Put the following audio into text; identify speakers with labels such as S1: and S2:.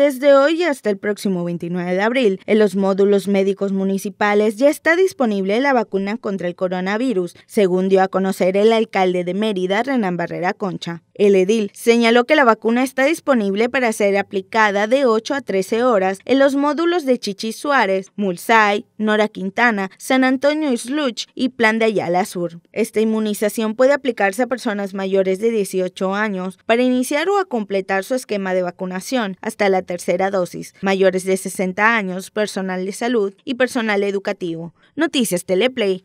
S1: Desde hoy hasta el próximo 29 de abril, en los módulos médicos municipales ya está disponible la vacuna contra el coronavirus, según dio a conocer el alcalde de Mérida, Renan Barrera Concha. El edil señaló que la vacuna está disponible para ser aplicada de 8 a 13 horas en los módulos de Chichi Suárez, Mulsay, Nora Quintana, San Antonio Isluch y Plan de Ayala Sur. Esta inmunización puede aplicarse a personas mayores de 18 años para iniciar o a completar su esquema de vacunación hasta la tercera dosis, mayores de 60 años, personal de salud y personal educativo. Noticias Teleplay.